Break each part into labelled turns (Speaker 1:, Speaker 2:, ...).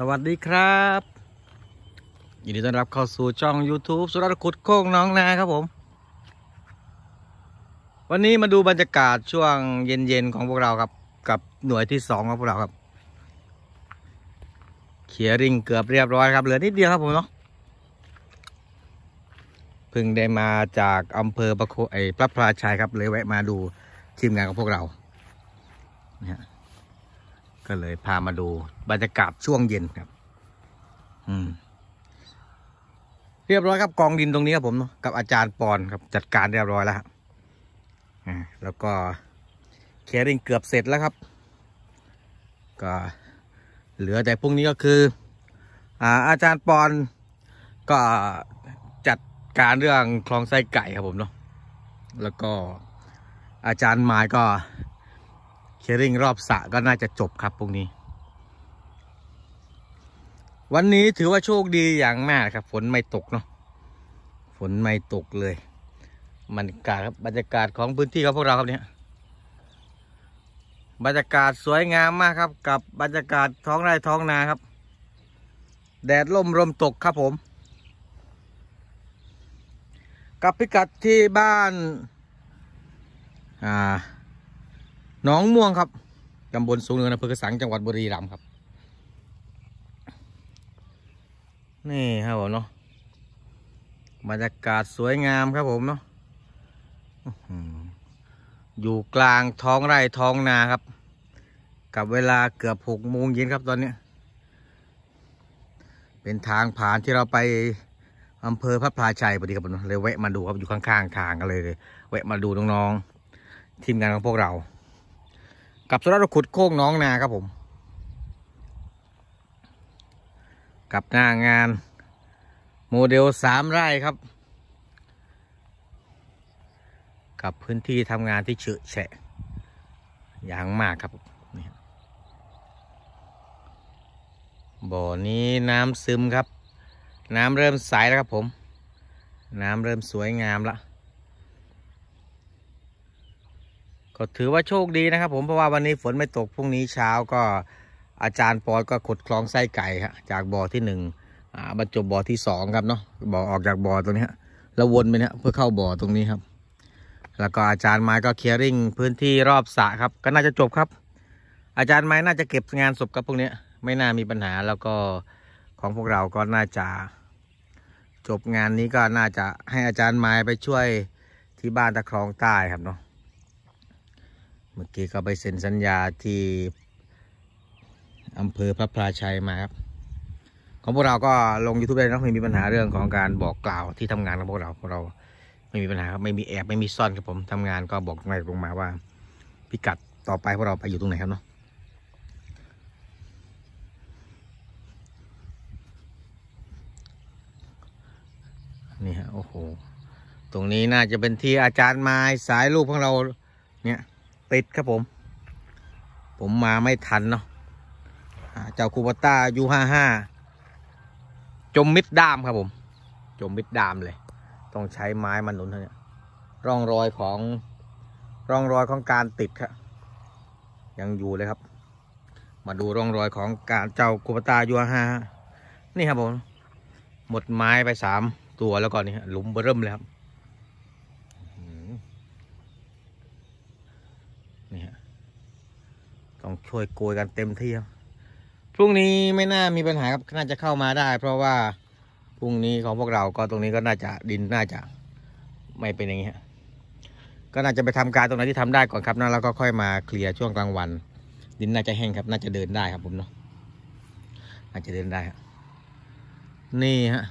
Speaker 1: สวัสดีครับยินดีต้อนรับเข้าสู่ช่อง YouTube สุรัตขุดโค้งน้องนาครับผม วันนี้มาดูบรรยากาศช่วงเย็นๆ ของพวกเราครับ กับหน่วยที่สองของพวกเราครับ เขียริงเกือบเรียบร้อยครับ เหลือนิดเดียวครับผมเนาะเพิ่งได้มาจากอำเภอประโค ไอ้พระพราชัยครับเลยแวะ มาดูทีมงานของพวกเรานะฮะก็เลยพามาดู บรรยากาศช่วงเย็นครับ อืม เรียบร้อยครับกองดินตรงนี้ครับผมกับอาจารย์ปอนครับจัดการเรียบร้อยแล้วอ่าแล้วก็ เคริงเกือบเสร็จแล้วครับ ก็เหลือแต่พรุ่งนี้ก็คือ อ่า อาจารย์ปอน ก็จัดการเรื่องคลองไส้ไก่ครับ ผมเนาะ แล้วก็อาจารย์หมายก็เคริ่งรอบสะก็น่าจะจบครับพรุ่งนี้ วันนี้ถือว่าโชคดีอย่างมากครับ ฝนไม่ตกเนาะฝนไม่ตกเลย มันกาศบรรยากาศของพื้นที่ครับพวกเราครับเนี่ยบรรยากาศสวยงามมากครับ กับบรรยากาศท้องไร่ท้องนาครับ แดดล่มลมตกครับ ผมกับพิกัดที่บ้าน อ่าหนองม่วงครับตำบลสูงเนินอำเภอกระสังจังหวัดบุรีรัมย์ครับ นี่ครับผมเนาะ บรรยากาศสวยงามครับผมเนาะอยู่กลางท้องไร่ท้องนาครับ กับเวลาเกือบหกโมงเย็นครับ ตอนนี้ เป็นทางผ่านที่เราไปอำเภอพระพลาชัยพอดีครับผมเลยแวะมาดูครับ อยู่ข้าง ๆ ทางกันเลยแวะมาดูน้องๆทีมงานของพวกเรากับสุราษฎร์ขุดโค้งน้องนาครับผมกับหน้างานโมเดลสามไร่ครับ กับพื้นที่ทำงานที่เฉอะแฉะอย่างมากครับบ่อนี้น้ำซึมครับ น้ำเริ่มใสแล้วครับผม น้ำเริ่มสวยงามละก็ถือว่าโชคดีนะครับผมเพราะว่าวันนี้ฝนไม่ตกพรุ่งนี้เช้าก็ อาจารย์ปอยก็ขุดคลองไส้ไก่ฮะจากบ่อที่หนึ่งบรรจบบ่อที่สองครับเนาะบ่อออกจากบ่อตรงนี้ แล้ววนไปเนี่ยเพื่อเข้าบ่อตรงนี้ครับ แล้วก็อาจารย์ไม้ก็เคลียริ่งพื้นที่รอบสระครับ ก็น่าจะจบครับ อาจารย์ไม้น่าจะเก็บงานศพครับพวกนี้ไม่น่ามีปัญหาแล้วก็ของพวกเราก็น่าจะจบงานนี้ก็น่าจะให้อาจารย์ไม้ไปช่วยที่บ้านตะครองใต้ครับเนาะเมื่อกี้ก็ไปเซ็นสัญญาที่อำเภอพระพลาชัยมาครับ ของพวกเราก็ลง YouTube ได้นะไม่มีปัญหาเรื่องของการบอกกล่าวที่ทำงานของพวกเราเราไม่มีปัญหาครับไม่มีแอบไม่มีซ่อนครับผมทำงานก็บอกง่ลงมาว่าพิกัดต่อไปพวกเราไปอยู่ตรงไหนครับเนาะ นี่ฮะโอ้โห ตรงนี้น่าจะเป็นที่อาจารย์ไม้สายลูกของเราเนี่ยติดครับผม ผมมาไม่ทันเนาะเจ้าคูบต้ายูห้าห้าจมมิดดามครับผม จมมิดดามเลยต้องใช้ไม้มันหนุนเท่านี้ร่องรอยของร่องรอยของการติดครับยังอยู่เลยครับ มาดูร่องรอยของการเจ้าคูปต้ายูห้านี่ครับผม หมดไม้ไปสามตัวแล้วก่อนนี่หลุมเริ่มเลยครับนี่ฮะต้องช่วยโกยกันเต็มที่ครับพรุ่งนี้ไม่น่ามีปัญหาครับ น่าจะเข้ามาได้ เพราะว่าพรุ่งนี้ของพวกเราก็ตรงนี้ก็น่าจะดินน่าจะไม่เป็นอย่างนี้ฮะก็น่าจะไปทำการตรงไหนที่ทำได้ก่อนครับนั่นแล้วก็ค่อยมาเคลียร์ช่วงกลางวัน ดินน่าจะแห้งครับ น่าจะเดินได้ครับผมเนาะน่าจะเดินได้ครับนี่ฮะ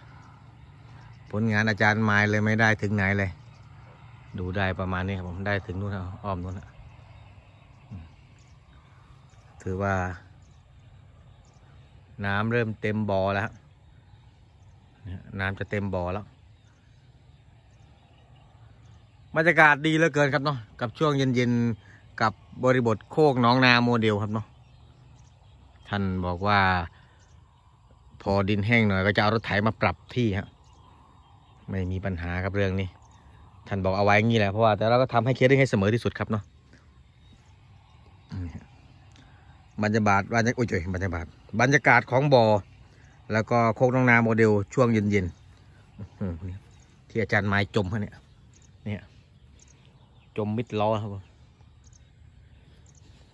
Speaker 1: ผลงานอาจารย์ไม้เลยไม่ได้ถึงไหนเลย ดูได้ประมาณนี้ครับผมได้ถึงนู่นอ้อมนู่น้ะถือว่า น้ำเริ่มเต็มบ่อแล้ว น้ำจะเต็มบ่อแล้ว บรรยากาศดีเหลือเกินครับเนาะ กับช่วงเย็นๆ กับบริบทโคกน้องนาโมเดลครับเนาะ ท่านบอกว่า พอดินแห้งหน่อยก็จะเอารถไถมาปรับที่ฮะไม่มีปัญหากับเรื่องนี้ ท่านบอกเอาไว้งี้แหละ เพราะว่าแต่เราก็ทำให้เคสได้ให้เสมอที่สุดครับเนาะบรรยากาศบรรยากาศโอ้ยบรรยากาศบรรยากาศของบ่อแล้วก็โคกน้องนาโมเดลช่วงเย็นๆที่อาจารย์ไม้จมฮะเนี่ยเนี่ย จมมิดล้อครับ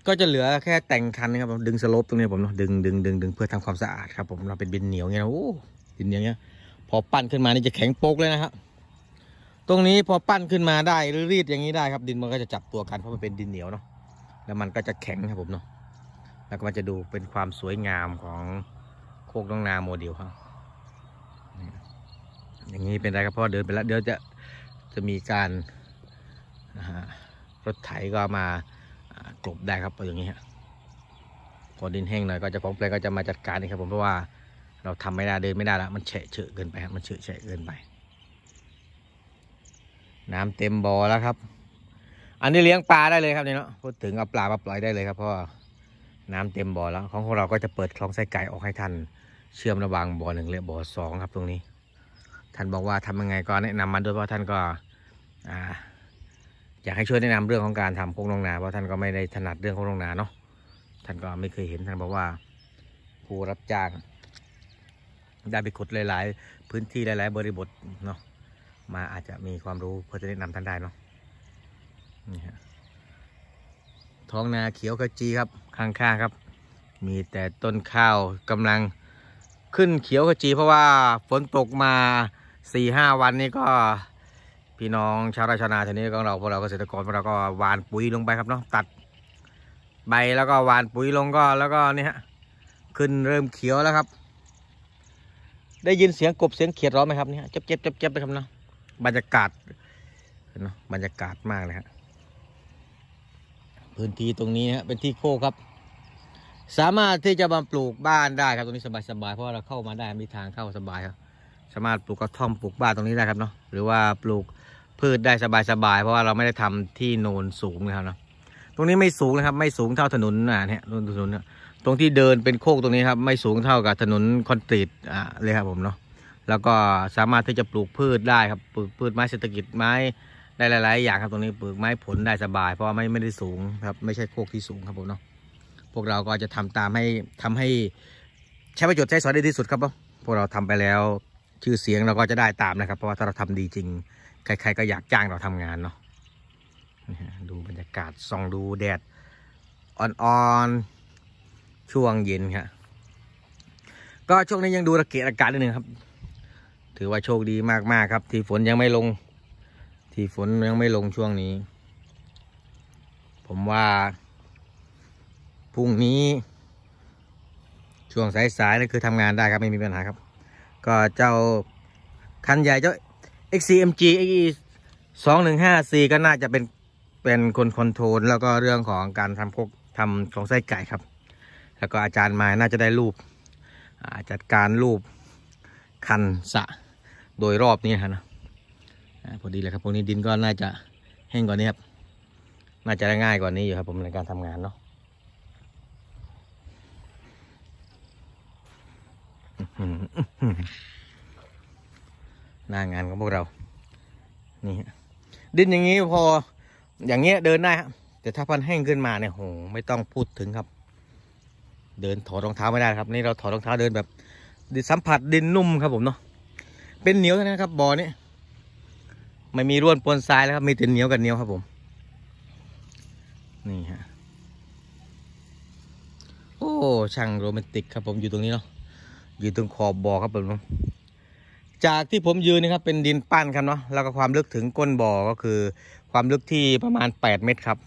Speaker 1: ก็จะเหลือแค่แต่งคันนะครับดึงสลบตรงนี้ ผมเนาะดึงดึงดึงดึงเพื่อทำความสะอาดครับผมเราเป็นบินเหนียวเงี้ยโอ้ดินเหนียวเงี้ย พอปั้นขึ้นมานี่จะแข็งโป๊กเลยนะครับตรงนี้พอปั้นขึ้นมาได้ หรือรีดอย่างนี้ได้ครับ ดินมันก็จะจับตัวกันเพราะมันเป็นดินเหนียวเนาะแล้วมันก็จะแข็งครับผมเนาะแล้วก็มันจะดูเป็นความสวยงามของโคกน้องนาโมเดลครับ อย่างนี้เป็นไรครับพ่อเดินไปแล้วเดี๋ยวจะจะมีการ รถไถก็มากลบได้ครับอย่างนี้ฮะพอดินแห้งหน่อยก็จะของแปลงก็จะมาจัดการนี่ครับผมเพราะว่าเราทำไม่ได้เดินไม่ได้แล้วมันเฉะเฉะเกินไปครับมันเฉะเฉะเกินไป น้ำเต็มบ่อแล้วครับ อันนี้เลี้ยงปลาได้เลยครับเนี่ยเนาะพูดถึงเอาปลามาปล่อยได้เลยครับพ่อน้ำเต็มบ่อแล้ว ของของเรา ก็จะเปิดคลองไส้ไก่ออกให้ทันเชื่อมระหว่างบ่อหนึ่งและบ่อสองครับ ตรงนี้ ท่านบอกว่าทำยังไงก็แนะนำมาด้วยเพราะท่านก็อยากให้ช่วยแนะนำเรื่องของการทำโค้งลงนา เพราะท่านก็ไม่ได้ถนัดเรื่องโค้งลงนา เนาะ ท่านก็ไม่เคยเห็นท่านบอกว่าผู้รับจ้างได้ไปขุดหลายๆพื้นที่หลายๆบริบทเนาะ มาอาจจะมีความรู้เพื่อจะแนะนำท่านได้เนาะนี่ฮะท้องนาเขียวกระจีครับข้างๆครับ มีแต่ต้นข้าวกำลังขึ้นเขียวขจีเพราะว่าฝนตกมาสี่ห้าวันนี้ก็พี่น้องชาวราชนาแถวนี้ของเรา พวกเราเกษตรกรพวกเราก็หวานปุ๋ยลงไปครับเนาะตัด ใบแล้วก็หวานปุ๋ยลงก็ แล้วก็นี่ฮะขึ้นเริ่มเขียวแล้วครับ ได้ยินเสียง กบเสียงเขียดร้องไหมครับเนี่ยจ็บเจ็บเจ็บเจ็บไปครับเนาะบรรยากาศเนาะบรรยากาศมากเลยฮะพื้นที่ตรงนี้ฮะเป็นที่โคกครับสามารถที่จะบำปลูกบ้านได้ครับตรงนี้สบายๆเพราะว่าเราเข้ามาได้มีทางเข้าสบายครับสามารถปลูกกระท่อมปลูกบ้านตรงนี้ได้ครับเนาะหรือว่าปลูกพืชได้สบายๆเพราะว่าเราไม่ได้ทำที่โนนสูงนะครับเนาะตรงนี้ไม่สูงนะครับไม่สูงเท่าถนนอ่ะเนี่ยถนนตรงที่เดินเป็นโคกตรงนี้ครับไม่สูงเท่ากับถนนคอนกรีตอ่ะเลยครับผมเนาะแล้วก็สามารถที่จะปลูกพืชได้ครับปลูกพืชไม้เศรษฐกิจไม้ได้หลาย ๆ อย่างครับตรงนี้ ปลูกไม้ผลได้สบาย เพราะว่าไม่ไม่ได้สูงครับไม่ใช่โคกที่สูงครับผมเนาะพวกเรา ก็จะทำตาม ให้ทำให้ใช้ประโยชน์ใช้สอยได้ที่สุดครับ พวกเราทำไปแล้ว ชื่อเสียงเราก็จะได้ตามนะครับ เพราะว่าถ้าเราทำดีจริง ใครๆ ก็อยากจ้างเราทำงานเนาะดูบรรยากาศส่องดูแดด อ่อนๆ ช่วงเย็นครับ ก็ช่วงนี้ยังดูระเกะระกาศนิดนึงครับ ถือว่าโชคดีมากๆครับ ที่ฝนยังไม่ลง ที่ฝนยังไม่ลงช่วงนี้ ผมว่ารุ่งนี้ช่วงสายๆนี่คือทำงานได้ครับไม่มีปัญหาครับ ก็เจ้าคันใหญ่เจ้า XCMG x ้าสี่ก็น่าจะเป็นเป็นคนคอนโทรลแล้วก็เรื่องของการทำพวกทำของไส้ไก่ครับ แล้วก็อาจารย์มาน่าจะได้รูป จัดการรูปคันสะโดยรอบนี้ครับนะพอดีเลยครับพวกนี้ดินก็น่าจะแห้งกว่านี้ครับน่าจะง่ายกว่านี้อยู่ครับผมในการทำงานเนาะหน้างานของพวกเรา นี่ดินอย่างนี้พออย่างเงี้ยเดินได้แต่ถ้าพันแห้งขึ้นมาเนี่ยโหไม่ต้องพูดถึงครับ เดินถอดรองเท้าไม่ได้ครับ นี่เราถอดรองเท้าเดินแบบสัมผัสดินนุ่มครับผมเนาะ เป็นเหนียวเท่านั้นครับบ่อนี้ไม่มีร่วนปนทรายแล้วครับมีแต่เหนียวกับเหนียวครับผม นี่ฮะ โอ้ช่างโรแมนติกครับผมอยู่ตรงนี้เนาะยืนตรงขอบบ่อครับผมจากที่ผมยืนนี่ครับเป็นดินปั้นครับเนาะแล้วก็ความลึกถึงก้นบ่อก็คือ ความลึกที่ประมาณ 8 เมตรครับ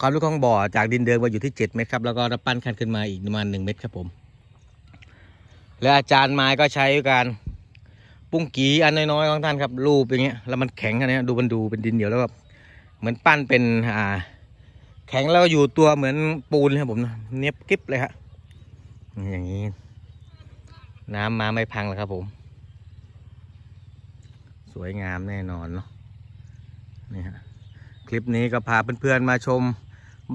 Speaker 1: ความลึกของบ่อจากดินเดิมมาอยู่ที่7เมตรครับแล้วก็ระปั้นขึ้นมาอีกประมาณ1เมตรครับผม และอาจารย์ไม้ก็ใช้การปุ้งกีอันน้อยๆของท่านครับ รูปอย่างเงี้ยแล้วมันแข็งอันนี้ดูมันดูเป็นดินเหนียวแล้วแบบเหมือนปั้นเป็นอ่า แข็งแล้วอยู่ตัวเหมือนปูนครับผมเนี้ยกิ๊บเลยครับอย่างนี้น้ำมาไม่พังแล้วครับผม สวยงามแน่นอนเนาะนี่ฮะคลิปนี้ก็พาเพื่อนๆมาชม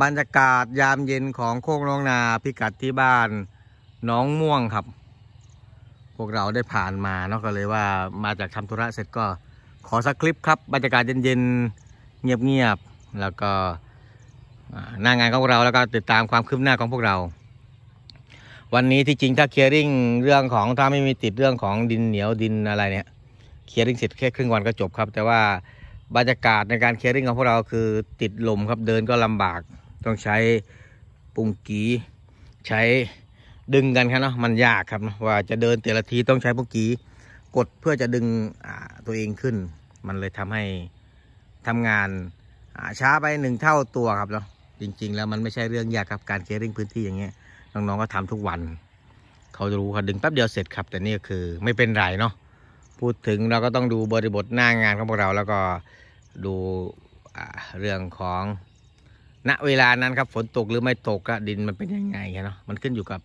Speaker 1: บรรยากาศยามเย็นของโคกน้องนาพิกัดที่บ้าน น้องม่วงครับ พวกเราได้ผ่านมาเนาะก็เลยว่ามาจากทำธุระเสร็จก็ขอสักคลิปครับ บรรยากาศเย็นๆเงียบ ๆแล้วก็หน้างานของเราแล้วก็ติดตามความคืบหน้าของพวกเราวันนี้ที่จริงถ้าเคลียร์ริ่งเรื่องของถ้าไม่มีติดเรื่องของดินเหนียวดินอะไรเนี่ยเคลียร์ริ่งเสร็จแค่ครึ่งวันก็จบครับแต่ว่าบรรยากาศในการเคลียร์ริ่งของพวกเรา คือติดลมครับเดินก็ลำบาก ต้องใช้ปุ่งกีใช้ดึงกันครับเนาะมันยากครับว่าจะเดินแต่ละทีต้องใช้ปุ่งกีกดเพื่อจะดึงตัวเองขึ้น มันเลยทำให้ทำงานช้าไปหนึ่งเท่าตัวครับเนาะจริง ๆแล้วมันไม่ใช่เรื่องยากครับการเคลียร์ริ่งพื้นที่อย่างเงี้ยน้องๆ ก็ทำทุกวัน เขาจะรู้เขาดึงแป๊บเดียวเสร็จครับ แต่นี่คือไม่เป็นไรเนาะ พูดถึงเราก็ต้องดูบริบทหน้างานของพวกเราแล้วก็ดูเรื่องของณเวลานั้นครับ ฝนตกหรือไม่ตกก็ดินมันเป็นยังไงเนาะมันขึ้นอยู่กับ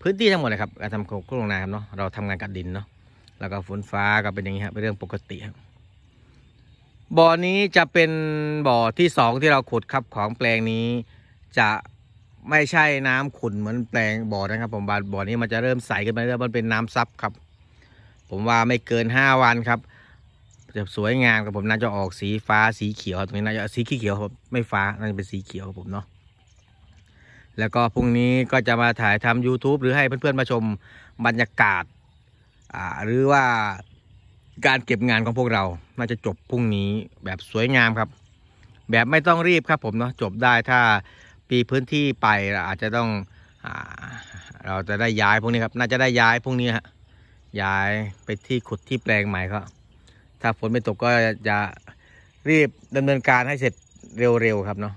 Speaker 1: พื้นที่ทั้งหมดเลยครับการทำโครงโครงนาครับเนาะเราทำงานกับดินเนาะแล้วก็ฝนฟ้าก็เป็นอย่างนี้ครับเป็นเรื่องปกติครับบ่อนี้จะเป็นบ่อที่สองที่เราขุดครับของแปลงนี้จะไม่ใช่น้ำขุ่นเหมือนแปลงบ่อนะครับ ผมบ่อนอนี้มันจะเริ่มใสขึ้นไปแล้วมันเป็นน้ำซับครับ ผมว่าไม่เกินห้าวันครับจะสวยงามครับผมน่าจะออกสีฟ้าสีเขียวตรงนี้น่าจะสีเขียวครับไม่ฟ้าน่าจะเป็นสีเขียวครับผมเนาะแล้วก็พรุ่งนี้ก็จะมาถ่ายทำ YouTube หรือให้เพื่อนๆมาชมบรรยากาศอ่าหรือว่าการเก็บงานของพวกเรา น่าจะจบพรุ่งนี้แบบสวยงามครับ แบบไม่ต้องรีบครับ ผมเนาะจบได้ถ้าตีพื้นที่ไปเราอาจจะต้องเราจะได้ย้ายพวกนี้ครับ น่าจะได้ย้ายพวกนี้ฮะย้ายไปที่ขุดที่แปลงใหม่ครับถ้าฝนไม่ตกก็จะรีบดำเนินการให้เสร็จเร็วๆครับเนาะ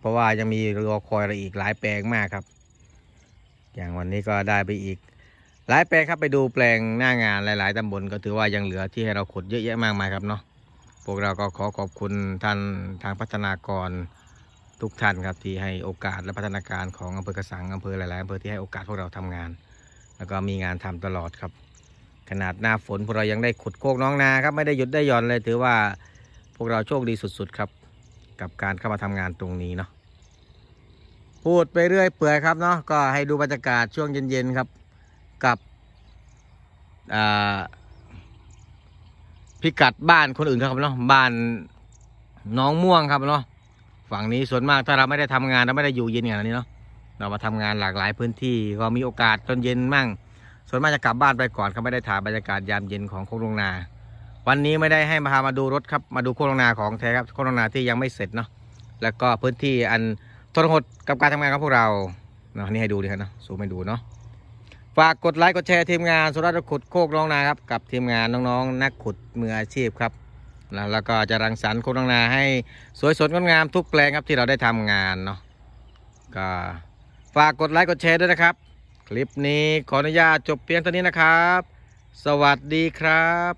Speaker 1: เพราะว่ายังมีรอคอยอะไรอีกหลายแปลงมากครับอย่างวันนี้ก็ได้ไปอีก หลายแปลงครับไปดูแปลงหน้างานหลาย ๆตำบลก็ถือว่ายังเหลือที่ให้เราขุดเยอะแยะมากมายครับเนาะพวกเราก็ขอขอบคุณท่านทางพัฒนากรทุกท่านครับที่ให้โอกาสและพัฒนาการของอำเภอกระสังอำเภอหลาย ๆอำเภอที่ให้โอกาสพวกเราทำงาน แล้วก็มีงานทำตลอดครับ ขนาดหน้าฝนพวกเรายังได้ขุดโคกน้องนาครับไม่ได้หยุดได้ย่อนเลย ถือว่าพวกเราโชคดีสุด ๆ ครับ กับการเข้ามาทำงานตรงนี้เนาะพูดไปเรื่อย เปื่อยครับเนาะก็ให้ดูบรรยากาศช่วงเย็น ๆ ครับกับพิกัดบ้านคนอื่นครับเนาะบ้านน้องม่วงครับเนาะฝั่งนี้ส่วนมากถ้าเราไม่ได้ทำงานเราไม่ได้อยู่เย็นอย่างนี้เนาะเรามาทำงานหลากหลายพื้นที่ก็มีโอกาสจนเย็นมั่ง ส่วนมากจะกลับบ้านไปก่อนเขาไม่ได้ถ่ายบรรยากาศยามเย็นของโคกลงนาวันนี้ไม่ได้ให้มาพามาดูรถครับมาดูโคกลงนาของแท้ครับโคกลงนาที่ยังไม่เสร็จเนาะแล้วก็พื้นที่อันทนหดกับการทำงานของพวกเราเนาะนี่ให้ดูดีครับเนาะสูมให้ดูเนาะฝากกดไลค์กดแชร์ทีมงานสุรัตน์ขุดโคกลงนาครับกับทีมงานน้องๆ นักขุดมืออาชีพครับนะแล้วก็จะรังสรรค์โคกน้งนาให้สวยสดงดงามทุกแปลงครับที่เราได้ทำงานเนาะก็ฝากกดไลค์กดแชร์ด้วยนะครับ คลิปนี้ขออนุญาตจบเพียงเท่านี้นะครับ สวัสดีครับ